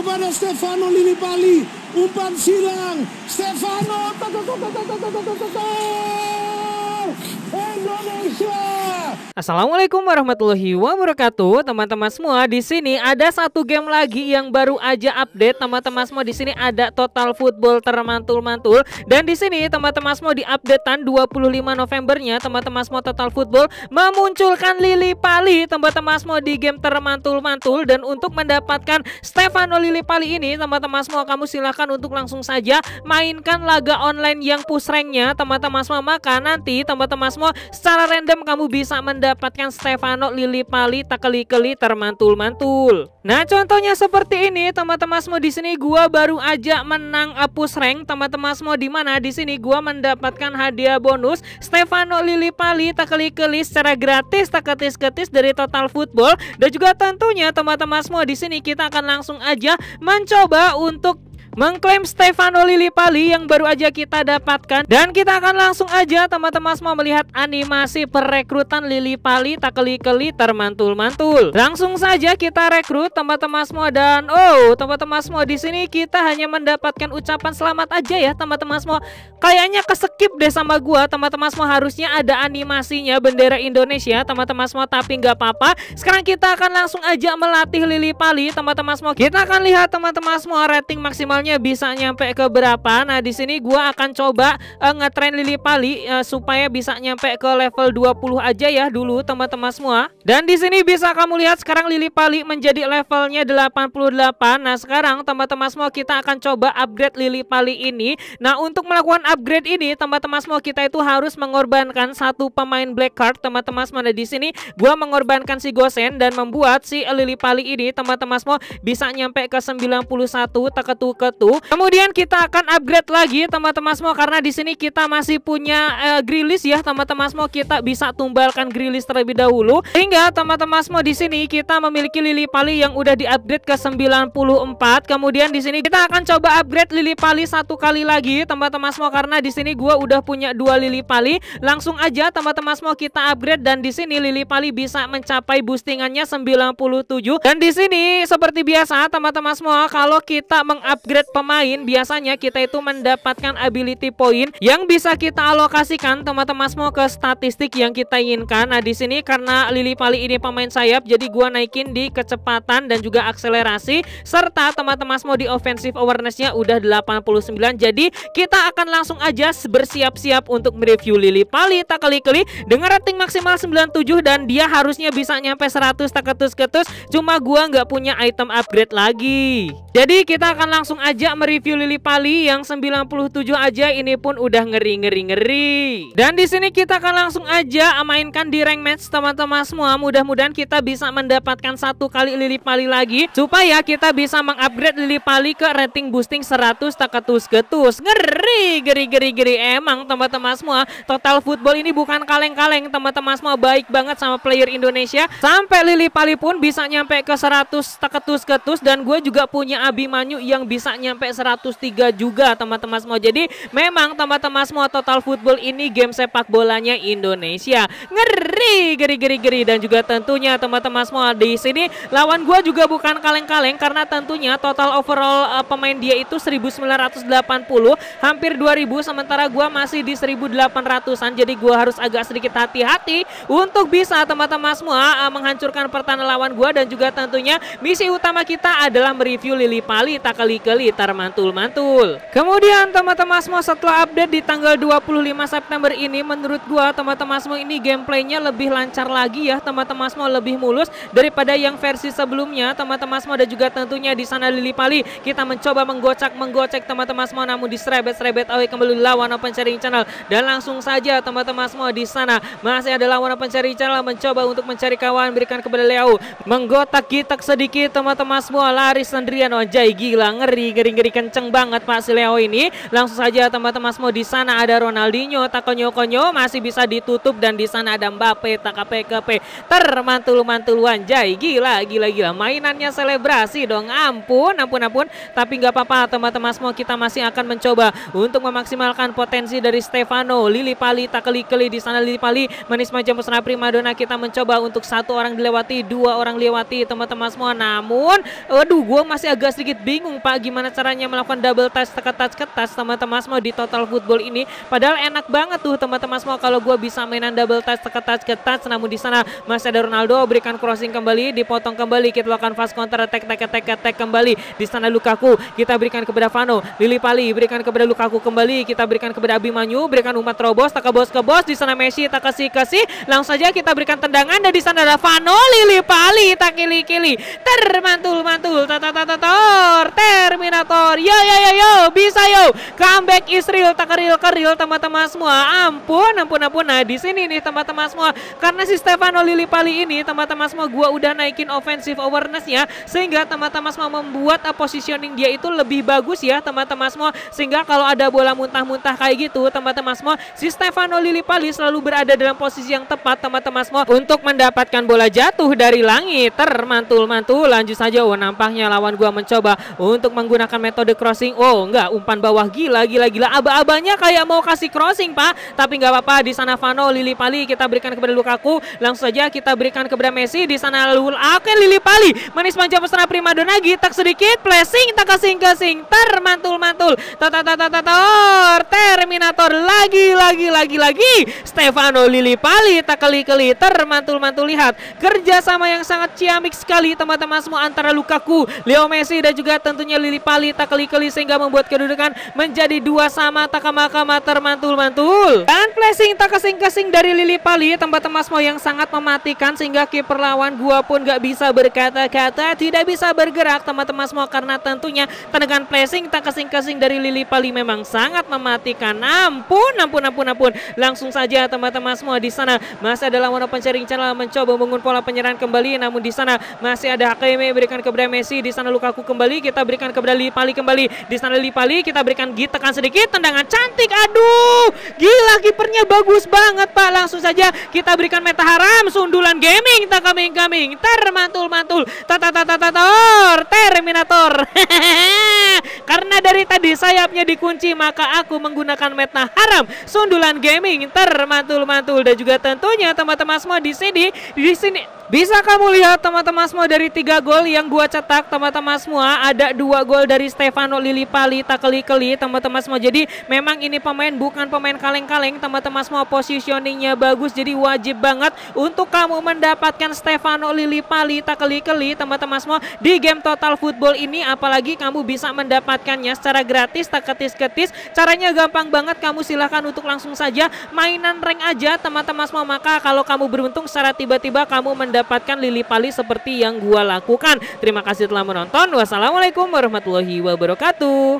kepada Stefano Lillipali. Umpan silang. Stefano. Indonesia Assalamualaikum warahmatullahi wabarakatuh, teman-teman semua. Di sini ada satu game lagi yang baru aja update, teman-teman semua. Di sini ada Total Football termantul-mantul dan di sini teman-teman semua di updatean 25 Novembernya, teman-teman semua Total Football memunculkan Lili Pali, teman-teman semua di game termantul-mantul dan untuk mendapatkan Stefano Lili Pali ini, teman-teman semua kamu silahkan untuk langsung saja mainkan laga online yang push ranknya, teman-teman semua. Maka nanti teman-teman semua secara random kamu bisa mendapatkan mendapatkan Stefano lili pali takeli-keli termantul-mantul. Nah contohnya seperti ini teman-teman semua di sini gua baru aja menang apus rank teman-teman semua di mana di sini gua mendapatkan hadiah bonus Stefano lili pali takeli-keli secara gratis taketis-ketis dari total football dan juga tentunya teman-teman semua di sini kita akan langsung aja mencoba untuk mengklaim Stefano Lili Pali yang baru aja kita dapatkan dan kita akan langsung aja teman-teman semua melihat animasi perekrutan Lillipali tak keli-keli termantul-mantul langsung saja kita rekrut teman-teman semua dan oh teman-teman semua di sini kita hanya mendapatkan ucapan selamat aja ya teman-teman semua kayaknya keskip deh sama gua teman-teman semua harusnya ada animasinya bendera Indonesia teman-teman semua tapi nggak apa-apa sekarang kita akan langsung aja melatih Lili Pali teman-teman semua kita akan lihat teman-teman semua rating maksimal totalnya bisa nyampe ke berapa. Nah, di sini gua akan coba uh, eh, ngetren lili pali uh, supaya bisa nyampe ke level 20 aja ya dulu teman-teman semua. Dan di sini bisa kamu lihat sekarang lili pali menjadi levelnya 88. Nah, sekarang teman-teman semua kita akan coba upgrade lili pali ini. Nah, untuk melakukan upgrade ini teman-teman semua kita itu harus mengorbankan satu pemain black card teman-teman semua. Nah, di sini gua mengorbankan si Gosen dan membuat si lili pali ini teman-teman semua bisa nyampe ke 91 teketu ke batu. Kemudian kita akan upgrade lagi teman-teman semua karena di sini kita masih punya uh, eh, grilis ya teman-teman semua kita bisa tumbalkan grillis terlebih dahulu sehingga teman-teman semua di sini kita memiliki lili pali yang udah upgrade ke 94. Kemudian di sini kita akan coba upgrade lili pali satu kali lagi teman-teman semua karena di sini gua udah punya dua lili pali. Langsung aja teman-teman semua kita upgrade dan di sini lili pali bisa mencapai boostingannya 97 dan di sini seperti biasa teman-teman semua kalau kita mengupgrade upgrade pemain, biasanya kita itu mendapatkan ability point yang bisa kita alokasikan teman-teman semua ke statistik yang kita inginkan. Nah, di sini karena Lili Pali ini pemain sayap, jadi gua naikin di kecepatan dan juga akselerasi serta teman-teman semua di offensive awarenessnya udah 89. Jadi, kita akan langsung aja bersiap-siap untuk mereview Lili Pali tak kali-kali dengan rating maksimal 97 dan dia harusnya bisa nyampe 100 tak ketus-ketus. Cuma gua nggak punya item upgrade lagi. Jadi, kita akan langsung aja aja mereview lili pali yang 97 aja ini pun udah ngeri-ngeri-ngeri. Dan di sini kita akan langsung aja mainkan di rank match teman-teman semua. Mudah-mudahan kita bisa mendapatkan satu kali lili pali lagi supaya kita bisa mengupgrade lili pali ke rating boosting 100 taketus getus. Ngeri, geri-geri-geri emang teman-teman semua. Total football ini bukan kaleng-kaleng teman-teman semua baik banget sama player Indonesia. Sampai lili pali pun bisa nyampe ke 100 taketus getus dan gue juga punya Abimanyu yang bisa nyampe 103 juga teman-teman semua. Jadi memang teman-teman semua total football ini game sepak bolanya Indonesia. Ngeri, geri geri geri dan juga tentunya teman-teman semua di sini lawan gue juga bukan kaleng-kaleng karena tentunya total overall uh, pemain dia itu 1980 hampir 2000 sementara gue masih di 1800-an jadi gue harus agak sedikit hati-hati untuk bisa teman-teman semua uh, menghancurkan pertahanan lawan gue dan juga tentunya misi utama kita adalah mereview Lili Pali tak kali Keli sekitar Mantul-Mantul. Kemudian teman-teman semua setelah update di tanggal 25 September ini menurut gua teman-teman semua ini gameplaynya lebih lancar lagi ya teman-teman semua lebih mulus daripada yang versi sebelumnya teman-teman semua dan juga tentunya di sana Lili Pali kita mencoba menggocak-menggocek teman-teman semua namun diserebet-serebet oleh kembali lawan Open Sharing Channel dan langsung saja teman-teman semua di sana masih ada lawan Open Sharing Channel mencoba untuk mencari kawan berikan kepada Leo menggotak gitak sedikit teman-teman semua lari sendirian ojai gila ngeri gering-geri kenceng banget Pak Leo ini. Langsung saja teman-teman semua di sana ada Ronaldinho, Takonyo-konyo masih bisa ditutup dan di sana ada Mbappe, tkp kepe Termantul-mantul Jai. Gila, gila, gila. Mainannya selebrasi dong. Ampun, ampun, ampun. Tapi nggak apa-apa teman-teman semua kita masih akan mencoba untuk memaksimalkan potensi dari Stefano. Lili Pali, Takeli-keli di sana Lili Pali. Manis macam pesona primadona kita mencoba untuk satu orang dilewati, dua orang lewati teman-teman semua. Namun, aduh gue masih agak sedikit bingung Pak gimana caranya melakukan double test ke touch ke touch teman-teman semua di total football ini padahal enak banget tuh teman-teman semua kalau gue bisa mainan double test ke touch ke touch namun di sana masih ada Ronaldo berikan crossing kembali dipotong kembali kita lakukan fast counter attack attack attack attack kembali di sana Lukaku kita berikan kepada Vano Lili Pali berikan kepada Lukaku kembali kita berikan kepada Abimanyu berikan umat terobos tak ke bos ke bos di sana Messi tak kasih kasih langsung saja kita berikan tendangan dan di sana ada Vano Lili Pali tak kili kili termantul mantul ta-ta-ta-tor, ter. Dominator. Yo yo yo yo, bisa yo. Comeback Israel tak keril keril teman-teman semua. Ampun, ampun, ampun. Nah di sini nih teman-teman semua, karena si Stefano Lili Pali ini teman-teman semua gua udah naikin offensive awarenessnya sehingga teman-teman semua membuat uh, positioning dia itu lebih bagus ya teman-teman semua. Sehingga kalau ada bola muntah-muntah kayak gitu teman-teman semua, si Stefano Lili Pali selalu berada dalam posisi yang tepat teman-teman semua untuk mendapatkan bola jatuh dari langit. Termantul-mantul lanjut saja. Oh, nampaknya lawan gua mencoba untuk menggunakan menggunakan metode crossing. Oh, enggak, umpan bawah gila, gila, gila. Aba-abanya kayak mau kasih crossing, Pak. Tapi nggak apa-apa, di sana Fano, Lili Pali kita berikan kepada Lukaku. Langsung saja kita berikan kepada Messi, di sana Lul. Oke, Lili Pali, manis manja pesona primadona, gitak sedikit, placing, tak kasing kasing termantul-mantul. Tatatator, Terminator, lagi, lagi, lagi, lagi. Stefano Lili Pali, tak keli-keli, termantul-mantul. Lihat, kerjasama yang sangat ciamik sekali teman-teman semua antara Lukaku, Leo Messi, dan juga tentunya Lili Pali Pali keli keli sehingga membuat kedudukan menjadi dua sama takamaka mater termantul-mantul. Dan flashing tak kesing-kesing dari Lili Pali tempat emas yang sangat mematikan sehingga kiper lawan gua pun gak bisa berkata-kata, tidak bisa bergerak teman-teman semua karena tentunya tendangan flashing tak kesing-kesing dari Lili Pali memang sangat mematikan. Ampun, ampun, ampun, ampun. Langsung saja teman-teman semua di sana masih ada lawan open sharing channel mencoba membangun pola penyerangan kembali namun di sana masih ada Hakimi berikan kepada Messi di sana Lukaku kembali kita berikan kepada Lipali kembali di sana Lipali kita berikan git tekan sedikit tendangan cantik aduh gila kipernya bagus banget Pak langsung saja kita berikan meta haram sundulan gaming tak kaming kaming termantul mantul tata tata tator terminator karena dari tadi sayapnya dikunci maka aku menggunakan meta haram sundulan gaming termantul mantul dan juga tentunya teman-teman semua di sini di sini bisa kamu lihat teman-teman semua dari tiga gol yang gua cetak teman-teman semua ada dua gol dari Stefano Lillipali takeli-keli teman-teman semua. Jadi memang ini pemain bukan pemain kaleng-kaleng teman-teman semua positioningnya bagus jadi wajib banget untuk kamu mendapatkan Stefano Lillipali takeli-keli teman-teman semua di game Total Football ini apalagi kamu bisa mendapatkannya secara gratis tak ketis-ketis. Caranya gampang banget kamu silahkan untuk langsung saja mainan rank aja teman-teman semua maka kalau kamu beruntung secara tiba-tiba kamu mendapatkan mendapatkan lili pali seperti yang gua lakukan. Terima kasih telah menonton. Wassalamualaikum warahmatullahi wabarakatuh.